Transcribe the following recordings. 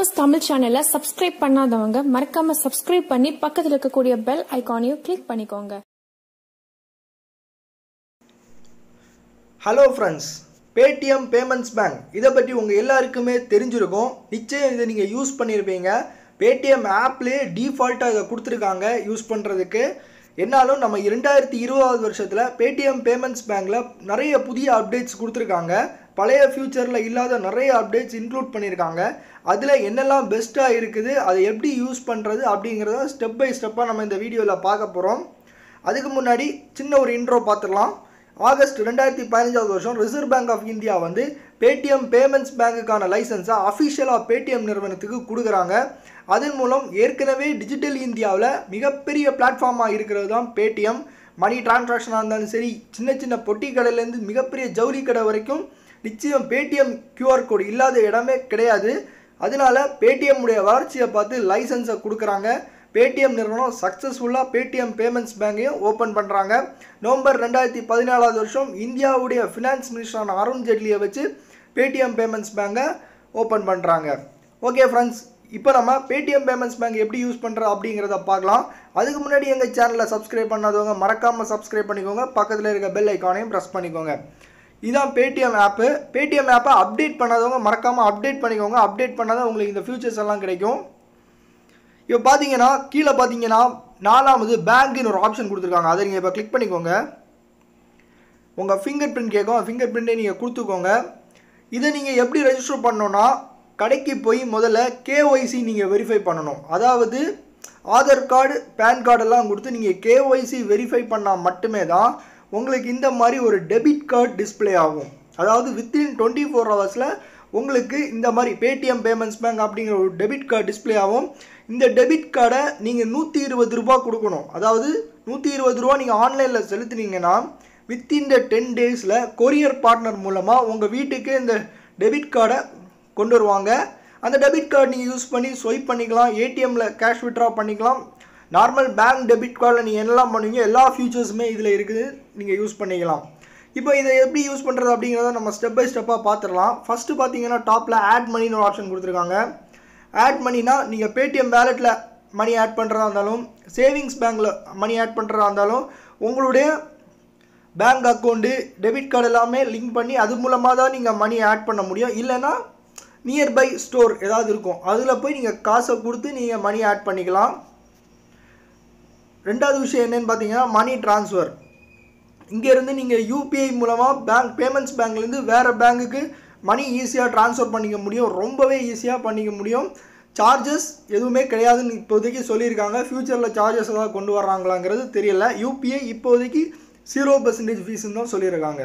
news Tamil சேனலை subscribe பண்ணாதவங்க மறக்காம சப்ஸ்கிரைப் பண்ணி பக்கத்தில் இருக்கக்கூடிய பெல் ஐக்கானையும் கிளிக் பண்ணிக்கோங்க hello friends Paytm payments bank இதை பற்றி உங்கள் எல்லாருக்குமே தெரிஞ்சிருக்கும் நிச்சயம் இதை நீங்கள் யூஸ் பண்ணியிருப்பீங்க பேடிஎம் ஆப்லேயே டீஃபால்ட்டாக இதை கொடுத்துருக்காங்க யூஸ் பண்ணுறதுக்கு என்னாலும் நம்ம இரண்டாயிரத்தி இருபதாவது வருஷத்தில் பேடிஎம் பேமெண்ட்ஸ் பேங்கில் நிறைய புதிய அப்டேட்ஸ் கொடுத்துருக்காங்க பழைய ஃபியூச்சரில் இல்லாத நிறைய அப்டேட்ஸ் இன்க்ளூட் பண்ணியிருக்காங்க அதில் என்னெல்லாம் பெஸ்ட்டாக இருக்குது அதை எப்படி யூஸ் பண்ணுறது அப்படிங்கிறத ஸ்டெப் பை ஸ்டெப்பாக நம்ம இந்த வீடியோவில் பார்க்க போகிறோம் அதுக்கு முன்னாடி சின்ன ஒரு இன்ட்ரோ பார்த்துடலாம் ஆகஸ்ட் ரெண்டாயிரத்தி பதினஞ்சாவது வருஷம் ரிசர்வ் பேங்க் ஆஃப் இந்தியா வந்து பேடிஎம் பேமெண்ட்ஸ் பேங்குக்கான லைசன்ஸை அஃபிஷியலாக பேடிஎம் நிறுவனத்துக்கு கொடுக்குறாங்க அதன் மூலம் ஏற்கனவே டிஜிட்டல் இந்தியாவில் மிகப்பெரிய பிளாட்ஃபார்மாக இருக்கிறது தான் பேடிஎம் மணி டிரான்சாக்ஷனாக இருந்தாலும் சரி சின்ன சின்ன பொட்டி கடையிலேருந்து மிகப்பெரிய ஜவுளி கடை வரைக்கும் நிச்சயம் பேடிஎம் கியூஆர் கோடு இல்லாத இடமே கிடையாது அதனால பேடிஎம்முடைய வளர்ச்சியை பார்த்து லைசன்ஸை கொடுக்குறாங்க பேடிஎம் நிறுவனம் சக்ஸஸ்ஃபுல்லாக பேடிஎம் பேமெண்ட்ஸ் பேங்கையும் ஓப்பன் பண்ணுறாங்க நவம்பர் ரெண்டாயிரத்தி பதினாலாவது வருஷம் இந்தியாவுடைய ஃபினான்ஸ் மினிஸ்டரான அருண் ஜேட்லியை வச்சு பேடிஎம் பேமெண்ட்ஸ் பேங்கை ஓப்பன் பண்ணுறாங்க ஓகே ஃப்ரெண்ட்ஸ் இப்போ நம்ம பேடிஎம் பேமெண்ட்ஸ் பேங்க் எப்படி யூஸ் பண்ணுறோம் அப்படிங்கிறத பார்க்கலாம் அதுக்கு முன்னாடி எங்கள் சேனலில் சப்ஸ்கிரைப் பண்ணாதவங்க மறக்காமல் சப்ஸ்கிரைப் பண்ணிக்கோங்க பக்கத்தில் இருக்க பெல் ஐக்கானையும் ப்ரெஸ் பண்ணிக்கோங்க இதான் பேடிஎம் ஆப்பு பேடிஎம் ஆப்பை அப்டேட் பண்ணாதவங்க மறக்காமல் அப்டேட் பண்ணிக்கோங்க அப்டேட் பண்ணாதான் உங்களுக்கு இந்த ஃபியூச்சர்ஸ் எல்லாம் கிடைக்கும் இப்போ பார்த்தீங்கன்னா கீழே பார்த்தீங்கன்னா நாலாவது பேங்க்னு ஒரு ஆப்ஷன் கொடுத்துருக்காங்க அதை நீங்கள் இப்போ கிளிக் பண்ணிக்கோங்க உங்கள் ஃபிங்கர் பிரிண்ட் கேட்கும் ஃபிங்கர் பிரிண்ட்டை நீங்கள் கொடுத்துக்கோங்க இதை நீங்கள் எப்படி ரெஜிஸ்டர் பண்ணோன்னா கடைக்கு போய் முதல்ல கேஒய்சி நீங்கள் வெரிஃபை பண்ணணும் அதாவது ஆதார் கார்டு பேன் கார்டெல்லாம் கொடுத்து நீங்கள் கேஒய்சி வெரிஃபை பண்ணால் மட்டுமே தான் உங்களுக்கு இந்த மாதிரி ஒரு டெபிட் கார்டு டிஸ்பிளே ஆகும் அதாவது வித்தின் டுவெண்ட்டி ஃபோர் ஹவர்ஸில் உங்களுக்கு இந்த மாதிரி பேடிஎம் பேமெண்ட்ஸ் பேங்க் அப்படிங்கிற ஒரு டெபிட் கார்டு டிஸ்பிளே ஆகும் இந்த டெபிட் கார்டை நீங்கள் நூற்றி இருபது ரூபா கொடுக்கணும் அதாவது நூற்றி இருபது ரூபா நீங்கள் ஆன்லைனில் செலுத்தினீங்கன்னா வித்தின் த டென் டேஸில் கொரியர் பார்ட்னர் மூலமாக உங்கள் வீட்டுக்கு இந்த டெபிட் கார்டை கொண்டு வருவாங்க அந்த டெபிட் கார்டு நீங்கள் யூஸ் பண்ணி ஸ்வைப் பண்ணிக்கலாம் ஏடிஎம்மில் கேஷ் விட்ரா பண்ணிக்கலாம் நார்மல் பேங்க் டெபிட் கார்டில் நீங்கள் என்னெல்லாம் பண்ணுவீங்க எல்லா ஃபியூச்சர்ஸுமே இதில் இருக்குது நீங்கள் யூஸ் பண்ணிக்கலாம் இப்போ இதை எப்படி யூஸ் பண்ணுறது அப்படிங்கிறத நம்ம ஸ்டெப் பை ஸ்டெப்பாக பார்த்துடலாம் ஃபஸ்ட்டு பார்த்தீங்கன்னா டாப்பில் ஆட் மணின்னு ஒரு ஆப்ஷன் கொடுத்துருக்காங்க ஆட் மணினா நீங்கள் பேடிஎம் வேலெட்டில் மணி ஆட் பண்ணுறதா இருந்தாலும் சேவிங்ஸ் பேங்க்கில் மணி ஆட் பண்ணுறதா இருந்தாலும் உங்களுடைய பேங்க் அக்கௌண்ட்டு டெபிட் கார்டு எல்லாமே லிங்க் பண்ணி அது மூலமாக தான் நீங்கள் மணி ஆட் பண்ண முடியும் இல்லைனா நியர்பை ஸ்டோர் ஏதாவது இருக்கும் அதில் போய் நீங்கள் காசை கொடுத்து நீங்கள் மணி ஆட் பண்ணிக்கலாம் ரெண்டாவது விஷயம் என்னென்னு பார்த்தீங்கன்னா மணி டிரான்ஸ்ஃபர் இங்கேருந்து நீங்கள் யூபிஐ மூலமாக பேங்க் பேமெண்ட்ஸ் பேங்க்லேருந்து வேறு பேங்க்குக்கு மணி ஈஸியாக ட்ரான்ஸ்ஃபர் பண்ணிக்க முடியும் ரொம்பவே ஈஸியாக பண்ணிக்க முடியும் சார்ஜஸ் எதுவுமே கிடையாதுன்னு இப்போதைக்கு சொல்லியிருக்காங்க ஃப்யூச்சரில் சார்ஜஸ் ஏதாவது கொண்டு வர்றாங்களாங்கிறது தெரியல யூபிஐ இப்போதைக்கு ஜீரோ பர்சன்டேஜ் ஃபீஸ்ன்னு தான் சொல்லியிருக்காங்க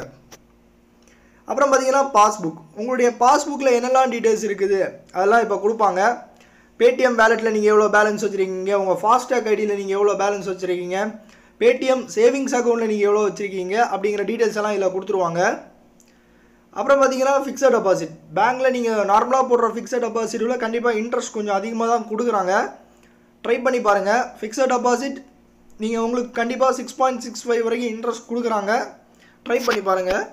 அப்புறம் பார்த்தீங்கன்னா பாஸ்புக் உங்களுடைய பாஸ்புக்கில் என்னெல்லாம் டீட்டெயில்ஸ் இருக்குது அதெல்லாம் இப்போ கொடுப்பாங்க பேடிஎம் வேலெட்டில் நீங்கள் எவ்வளோ பேலன்ஸ் வச்சுருக்கீங்க உங்கள் ஃபாஸ்டாக் ஐடியில் நீங்கள் எவ்வளோ பேலன்ஸ் வச்சுருக்கீங்க பேடிஎம் சேவிங்ஸ் அக்கௌண்ட்டில் நீங்கள் எவ்வளோ வச்சுருக்கீங்க அப்படிங்கிற டீட்டெயில்ஸ் எல்லாம் இதில் கொடுத்துருவாங்க அப்புறம் பார்த்தீங்கன்னா ஃபிக்ஸட் டெபாசிட் பேங்க்கில் நீங்கள் நார்மலாக போடுற ஃபிக்ஸட் டெபாசிட்டில் கண்டிப்பாக இன்ட்ரெஸ்ட் கொஞ்சம் அதிகமாக தான் கொடுக்குறாங்க ட்ரை பண்ணி பாருங்கள் ஃபிக்ஸட் டெபாசிட் நீங்கள் உங்களுக்கு கண்டிப்பாக சிக்ஸ் பாயிண்ட் சிக்ஸ் ஃபைவ் வரைக்கும் இன்ட்ரெஸ்ட் கொடுக்குறாங்க ட்ரை பண்ணி பாருங்கள்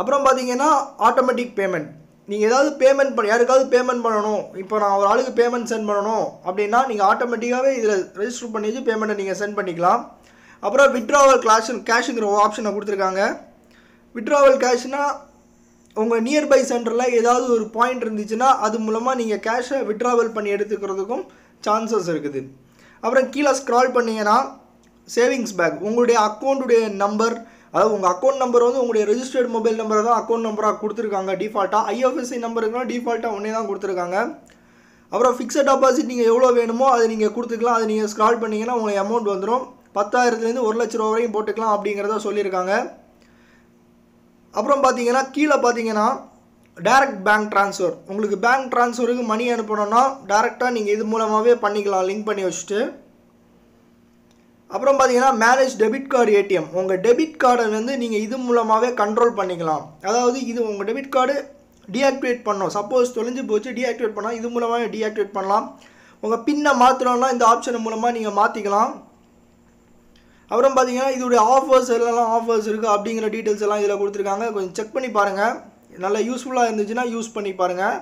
அப்புறம் பார்த்தீங்கன்னா ஆட்டோமேட்டிக் பேமெண்ட் நீங்கள் ஏதாவது பேமெண்ட் பண்ண யாருக்காவது பேமெண்ட் பண்ணணும் இப்போ நான் ஒரு ஆளுக்கு பேமெண்ட் சென்ட் பண்ணணும் அப்படின்னா நீங்கள் ஆட்டோமேட்டிக்காகவே இதில் ரெஜிஸ்டர் பண்ணி வச்சு பேமெண்ட்டை நீங்கள் சென்ட் பண்ணிக்கலாம் அப்புறம் விட்ராவல் கிளாஷ் கேஷுங்கிற ஒரு ஆப்ஷனை கொடுத்துருக்காங்க விட்ராவல் கேஷ்னால் உங்கள் நியர்பை சென்டரில் ஏதாவது ஒரு பாயிண்ட் இருந்துச்சுன்னா அது மூலமாக நீங்கள் கேஷை விட்ராவல் பண்ணி எடுத்துக்கிறதுக்கும் சான்சஸ் இருக்குது அப்புறம் கீழே ஸ்க்ரால் பண்ணிங்கன்னா சேவிங்ஸ் பேங்க் உங்களுடைய அக்கௌண்ட்டுடைய நம்பர் அதாவது உங்கள் அக்கௌண்ட் நம்பர் வந்து உங்களுடைய ரெஜிஸ்டர்ட் மொபைல் நம்பரை தான் அக்கௌண்ட் நம்பராக கொடுத்துருக்காங்க டிஃபால்ட்டாக ஐஎஃப்எஸ்சி நம்பருக்குலாம் டிஃபால்ட்டாக ஒன்றே தான் கொடுத்துருக்காங்க அப்புறம் ஃபிக்ஸட் டெபாசிட் நீங்கள் எவ்வளோ வேணுமோ அதை நீங்கள் கொடுத்துக்கலாம் அதை நீங்கள் ஸ்க்ரால் பண்ணிங்கன்னா உங்களுக்கு அமௌண்ட் வந்துடும் பத்தாயிரத்துலேருந்து ஒரு லட்ச ரூபா வரையும் போட்டுக்கலாம் அப்படிங்கிறத சொல்லியிருக்காங்க அப்புறம் பார்த்தீங்கன்னா கீழே பார்த்தீங்கன்னா டேரக்ட் பேங்க் ட்ரான்ஸ்ஃபர் உங்களுக்கு பேங்க் ட்ரான்ஸ்ஃபருக்கு மணி அனுப்பணும்னா டேரெக்டாக நீங்கள் இது மூலமாகவே பண்ணிக்கலாம் லிங்க் பண்ணி வச்சுட்டு அப்புறம் பார்த்தீங்கன்னா மேரேஜ் டெபிட் கார்டு ஏடிஎம் உங்கள் டெபிட் கார்டை வந்து நீங்கள் இது மூலமாகவே கண்ட்ரோல் பண்ணிக்கலாம் அதாவது இது உங்கள் டெபிட் கார்டு டீஆக்டிவேட் பண்ணோம் சப்போஸ் தொலைஞ்சு போச்சு டீஆக்டிவேட் பண்ணால் இது மூலமாக டீஆக்டிவேட் பண்ணலாம் உங்கள் பின்னை மாற்றணும்னா இந்த ஆப்ஷன் மூலமாக நீங்கள் மாற்றிக்கலாம் அப்புறம் பார்த்தீங்கன்னா இதோடைய ஆஃபர்ஸ் எல்லாம் ஆஃபர்ஸ் இருக்குது அப்படிங்கிற டீட்டெயில்ஸ் எல்லாம் இதில் கொடுத்துருக்காங்க கொஞ்சம் செக் பண்ணி பாருங்கள் நல்லா யூஸ்ஃபுல்லாக இருந்துச்சுன்னா யூஸ் பண்ணி பாருங்கள்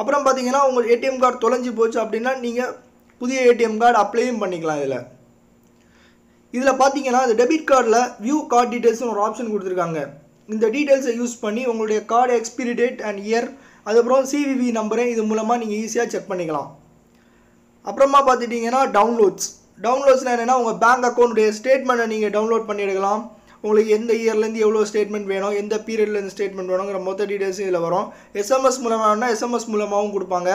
அப்புறம் பார்த்தீங்கன்னா உங்கள் ஏடிஎம் கார்டு தொலைஞ்சு போச்சு அப்படின்னா நீங்கள் புதிய ஏடிஎம் கார்டு அப்ளையும் பண்ணிக்கலாம் இதில் இதில் பார்த்தீங்கன்னா இந்த டெபிட் கார்டில் வியூ கார்டு டீட்டெயில்ஸ்னு ஒரு ஆப்ஷன் கொடுத்துருக்காங்க இந்த டீட்டெயில்ஸை யூஸ் பண்ணி உங்களுடைய card expiry date and year அதுக்கப்புறம் சிவிவி நம்பரை இது மூலமாக நீங்கள் ஈஸியாக செக் பண்ணிக்கலாம் அப்புறமா பார்த்துட்டிங்கன்னா டவுன்லோட்ஸ் டவுன்லோட்ஸ்னால் என்னென்னா உங்கள் பேங்க் அக்கௌண்ட்டுடைய ஸ்டேட்மெண்ட்டை நீங்கள் டவுன்லோட் பண்ணி எடுக்கலாம் உங்களுக்கு எந்த இயர்லேருந்து எவ்வளோ ஸ்டேட்மெண்ட் வேணும் எந்த பீரியட்லேருந்து ஸ்டேட்மெண்ட் வேணுங்கிற மொத்த டீட்டெயில்ஸும் இதில் வரும் எஸ்எம்எஸ் மூலமாக எஸ்எம்எஸ் மூலமாகவும் கொடுப்பாங்க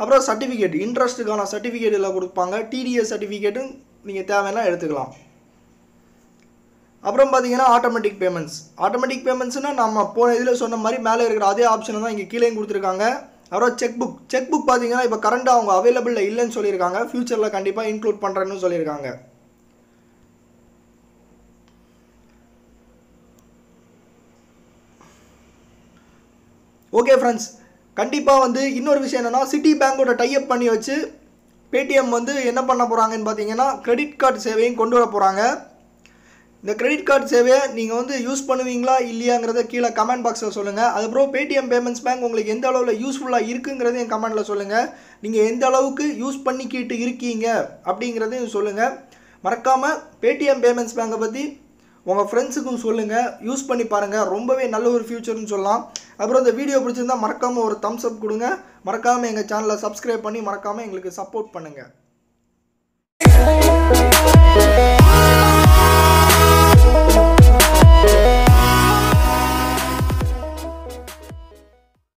அப்புறம் சர்டிஃபிகேட் இன்ட்ரெஸ்ட்டுக்கான சர்டிஃபிகேட் இதில் கொடுப்பாங்க டிடிஎஸ் சர்டிஃபிகேட்டும் நீங்கள் தேவைன்னா எடுத்துக்கலாம் அப்புறம் பார்த்தீங்கன்னா ஆட்டோமேட்டிக் பேமெண்ட்ஸ் ஆட்டோமேட்டிக் பேமெண்ட்ஸ்னால் நம்ம போன இதில் சொன்ன மாதிரி மேலே இருக்கிற அதே ஆப்ஷனை தான் இங்கே கீழே கொடுத்துருக்காங்க அப்புறம் செக் புக் செக் புக் பார்த்தீங்கன்னா இப்போ கரண்டாக அவங்க அவைலபிளில் இல்லைன்னு சொல்லியிருக்காங்க ஃப்யூச்சரில் கண்டிப்பாக இன்க்ளூட் பண்ணுறேன்னு சொல்லியிருக்காங்க ஓகே ஃப்ரெண்ட்ஸ் கண்டிப்பாக வந்து இன்னொரு விஷயம் என்னென்னா சிட்டி பேங்கோட டைப் பண்ணி வச்சு பேடிஎம் வந்து என்ன பண்ண போகிறாங்கன்னு பார்த்தீங்கன்னா கிரெடிட் கார்டு சேவையும் கொண்டு வர போகிறாங்க இந்த கிரெடிட் கார்டு சேவையை நீங்கள் வந்து யூஸ் பண்ணுவீங்களா இல்லையாங்கிறத கீழே கமெண்ட் பாக்ஸில் சொல்லுங்கள் அதுக்கப்புறம் பேடிஎம் பேமெண்ட்ஸ் பேங்க் உங்களுக்கு எந்த அளவில் யூஸ்ஃபுல்லாக இருக்குங்கிறதையும் என் கமெண்டில் சொல்லுங்கள் நீங்கள் எந்த அளவுக்கு யூஸ் பண்ணிக்கிட்டு இருக்கீங்க அப்படிங்கிறதையும் சொல்லுங்கள் மறக்காமல் பேடிஎம் பேமெண்ட்ஸ் பேங்கை பற்றி உங்கள் ஃப்ரெண்ட்ஸுக்கும் சொல்லுங்கள் யூஸ் பண்ணி பாருங்கள் ரொம்பவே நல்ல ஒரு ஃபியூச்சர்னு சொல்லலாம் அப்புறம் இந்த வீடியோ பிடிச்சிருந்தால் மறக்காமல் ஒரு தம்ஸ் அப் கொடுங்க மறக்காமல் எங்கள் சேனலை சப்ஸ்கிரைப் பண்ணி மறக்காமல் எங்களுக்கு சப்போர்ட் பண்ணுங்கள்